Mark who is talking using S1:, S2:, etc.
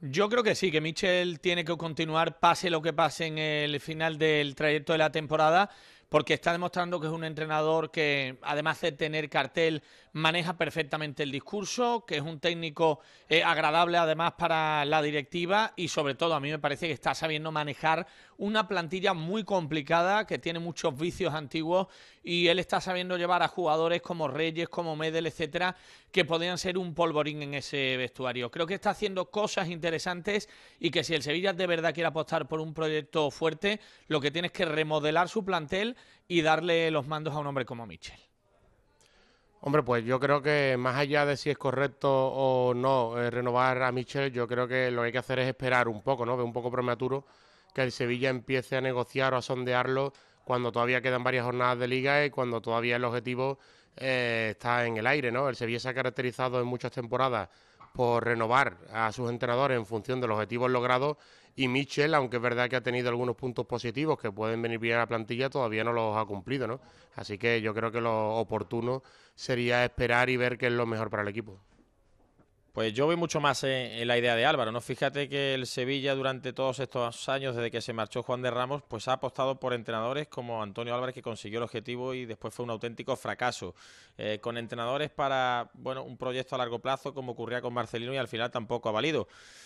S1: Yo creo que sí, que Michel tiene que continuar, pase lo que pase en el final del trayecto de la temporada porque está demostrando que es un entrenador que, además de tener cartel, maneja perfectamente el discurso, que es un técnico eh, agradable además para la directiva y sobre todo a mí me parece que está sabiendo manejar una plantilla muy complicada, que tiene muchos vicios antiguos y él está sabiendo llevar a jugadores como Reyes, como Medel, etcétera, que podían ser un polvorín en ese vestuario. Creo que está haciendo cosas interesantes y que si el Sevilla de verdad quiere apostar por un proyecto fuerte, lo que tiene es que remodelar su plantel y darle los mandos a un hombre como Michel.
S2: Hombre, pues yo creo que más allá de si es correcto o no eh, renovar a Michel, yo creo que lo que hay que hacer es esperar un poco, ¿no? Ve un poco prematuro que el Sevilla empiece a negociar o a sondearlo cuando todavía quedan varias jornadas de liga y cuando todavía el objetivo eh, está en el aire, ¿no? El Sevilla se ha caracterizado en muchas temporadas por renovar a sus entrenadores en función de los objetivos logrados y Michel, aunque es verdad que ha tenido algunos puntos positivos que pueden venir bien a la plantilla, todavía no los ha cumplido, ¿no? Así que yo creo que lo oportuno sería
S3: esperar y ver qué es lo mejor para el equipo. Pues yo voy mucho más en, la idea de Álvaro, ¿no? Fíjate que el Sevilla durante todos estos años, desde que se marchó Juan de Ramos, pues ha apostado por entrenadores como Antonio Álvarez, que consiguió el objetivo y después fue un auténtico fracaso. Eh, con entrenadores para, bueno, un proyecto a largo plazo, como ocurría con Marcelino, y al final tampoco ha valido.